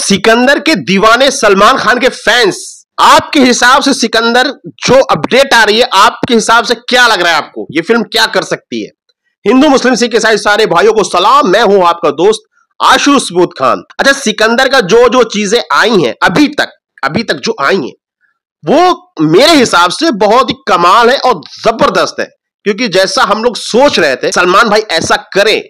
सिकंदर के दीवाने सलमान खान के फैंस आपके हिसाब से सिकंदर जो अपडेट आ रही है आपके हिसाब से क्या लग रहा है आपको ये फिल्म क्या कर सकती है हिंदू मुस्लिम सिख ईसाई सारे भाइयों को सलाम मैं हूं आपका दोस्त आशुष बुद्ध खान अच्छा सिकंदर का जो जो चीजें आई हैं अभी तक अभी तक जो आई हैं वो मेरे हिसाब से बहुत ही कमाल है और जबरदस्त है क्योंकि जैसा हम लोग सोच रहे थे सलमान भाई ऐसा करें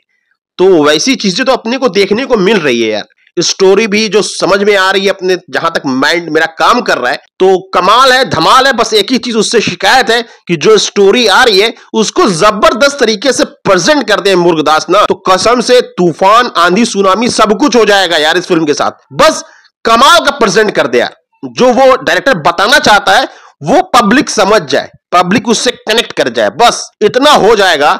तो वैसी चीजें तो अपने को देखने को मिल रही है यार स्टोरी भी जो समझ में आ रही है अपने जहां तक माइंड मेरा काम कर रहा है तो कमाल है धमाल है बस एक ही चीज उससे शिकायत है कि जो स्टोरी आ रही है उसको जबरदस्त तरीके से प्रेजेंट करते हैं मुर्गदास ना तो कसम से तूफान आंधी सुनामी सब कुछ हो जाएगा यार इस फिल्म के साथ बस कमाल का प्रेजेंट कर दे यार जो वो डायरेक्टर बताना चाहता है वो पब्लिक समझ जाए पब्लिक उससे कनेक्ट कर जाए बस इतना हो जाएगा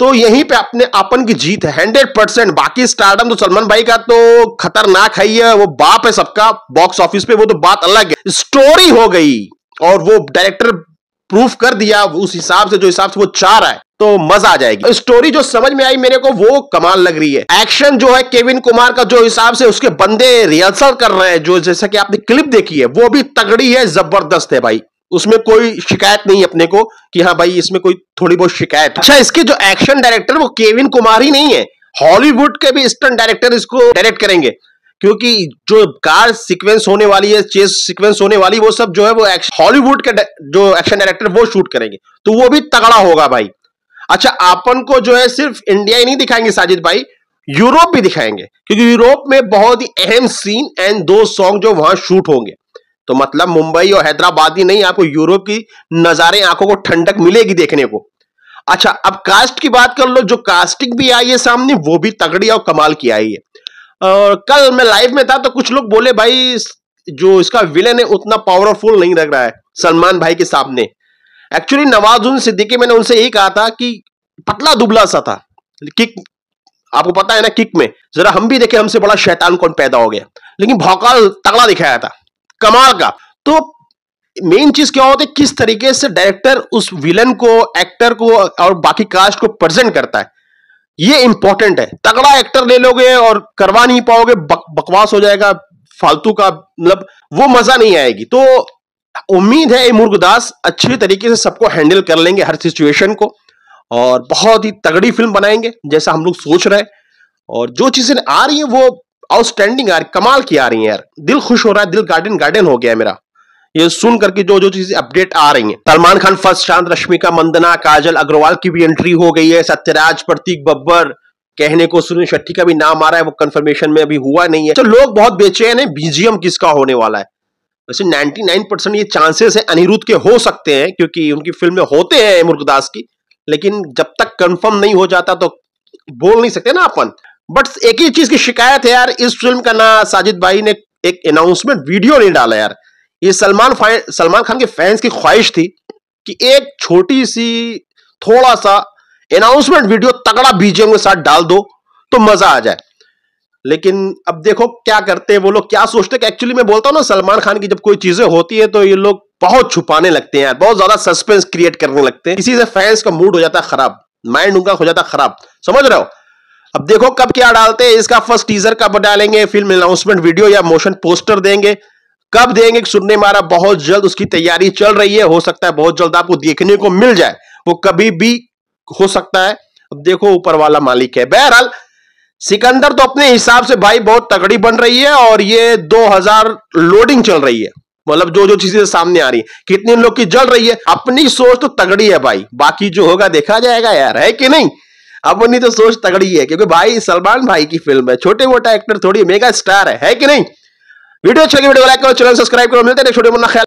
तो यहीं पे अपने अपन की जीत है हंड्रेड परसेंट बाकी स्टार्टअप तो सलमान भाई का तो खतरनाक है ही है वो बाप है सबका बॉक्स ऑफिस पे वो तो बात अलग है स्टोरी हो गई और वो डायरेक्टर प्रूफ कर दिया उस हिसाब से जो हिसाब से वो चाह रहा है तो मजा आ जाएगी स्टोरी जो समझ में आई मेरे को वो कमाल लग रही है एक्शन जो है केविन कुमार का जो हिसाब से उसके बंदे रिहर्सल कर रहे हैं जो जैसा कि आपने क्लिप देखी है वो भी तगड़ी है जबरदस्त है भाई उसमें कोई शिकायत नहीं अपने को कि हाँ भाई इसमें कोई थोड़ी बहुत शिकायत अच्छा इसके जो एक्शन डायरेक्टर वो केविन कुमार ही नहीं है हॉलीवुड के भी स्टंट डायरेक्टर इसको डायरेक्ट करेंगे क्योंकि जो कार सीक्वेंस होने वाली है चेस सीक्वेंस होने वाली वो सब जो है वो हॉलीवुड के जो एक्शन डायरेक्टर वो शूट करेंगे तो वो भी तगड़ा होगा भाई अच्छा अपन को जो है सिर्फ इंडिया ही नहीं दिखाएंगे साजिद भाई यूरोप भी दिखाएंगे क्योंकि यूरोप में बहुत ही अहम सीन एंड दो सॉन्ग जो वहां शूट होंगे तो मतलब मुंबई और हैदराबाद ही नहीं आपको यूरोप की नजारे आंखों को ठंडक मिलेगी देखने को अच्छा अब कास्ट की बात कर लो जो कास्टिंग भी आई है सामने वो भी तगड़ी और कमाल की आई है और कल मैं लाइव में था तो कुछ लोग बोले भाई जो इसका विलेन है उतना पावरफुल नहीं लग रहा है सलमान भाई के सामने एक्चुअली नवाजुन सिद्दीकी मैंने उनसे यही कहा था कि पतला दुबला सा था किक आपको पता है ना किक में जरा हम भी देखे हमसे बड़ा शैतान कौन पैदा हो गया लेकिन भौकाल तगड़ा दिखाया था कमाल का तो मेन चीज क्या होती है किस तरीके से डायरेक्टर उस विलन को एक्टर को और बाकी कास्ट को प्रेजेंट करता है ये इंपॉर्टेंट है तगड़ा एक्टर ले लोगे और करवा नहीं पाओगे बक, बकवास हो जाएगा फालतू का मतलब वो मजा नहीं आएगी तो उम्मीद है मुर्गदास अच्छे तरीके से सबको हैंडल कर लेंगे हर सिचुएशन को और बहुत ही तगड़ी फिल्म बनाएंगे जैसा हम लोग सोच रहे हैं और जो चीजें आ रही है वो आउटस्टैंडिंग यार कमाल की आ रही है यार दिल खुश हो रहा है दिल गार्डन गार्डन हो गया है मेरा ये सुन करके जो जो चीजें अपडेट आ रही हैं सलमान खान फर्स्ट चांद रश्मिका मंदना काजल अग्रवाल की भी एंट्री हो गई है सत्यराज प्रतीक बब्बर कहने को सुनील शेट्टी का भी नाम आ रहा है वो कंफर्मेशन में अभी हुआ नहीं है तो लोग बहुत बेचैन है बीजीएम किसका होने वाला है वैसे 99 परसेंट ये चांसेस है अनिरुद्ध के हो सकते हैं क्योंकि उनकी फिल्म में होते हैं मुर्गदास की लेकिन जब तक कंफर्म नहीं हो जाता तो बोल नहीं सकते ना अपन बट एक ही चीज की शिकायत है यार इस फिल्म का ना साजिद भाई ने एक अनाउंसमेंट वीडियो नहीं डाला यार ये सलमान सलमान खान के फैंस की ख्वाहिश थी कि एक छोटी सी थोड़ा सा अनाउंसमेंट वीडियो तगड़ा बीजेम के साथ डाल दो तो मजा आ जाए लेकिन अब देखो क्या करते हैं वो लोग क्या सोचते हैं एक्चुअली मैं बोलता हूँ ना सलमान खान की जब कोई चीजें होती है तो ये लोग बहुत छुपाने लगते हैं यार बहुत ज्यादा सस्पेंस क्रिएट करने लगते हैं इसी से फैंस का मूड हो जाता है खराब माइंड उनका हो जाता है खराब समझ रहे हो अब देखो कब क्या डालते हैं इसका फर्स्ट टीजर कब डालेंगे फिल्म अनाउंसमेंट वीडियो या मोशन पोस्टर देंगे कब देंगे सुनने मारा बहुत जल्द उसकी तैयारी चल रही है हो सकता है बहुत जल्द आपको देखने को मिल जाए वो कभी भी हो सकता है अब देखो ऊपर वाला मालिक है बहरहाल सिकंदर तो अपने हिसाब से भाई बहुत तगड़ी बन रही है और ये 2000 लोडिंग चल रही है मतलब जो जो चीजें सामने आ रही है कितने लोग की जल रही है अपनी सोच तो तगड़ी है भाई बाकी जो होगा देखा जाएगा यार है कि नहीं अब तो सोच तगड़ी है क्योंकि भाई सलमान भाई की फिल्म है छोटे मोटा एक्टर थोड़ी मेगा स्टार है, है कि नहीं वीडियो अच्छी लगी वीडियो लाइक करो चैनल सब्सक्राइब करो मिलते हैं छोटे मोटा ख्याल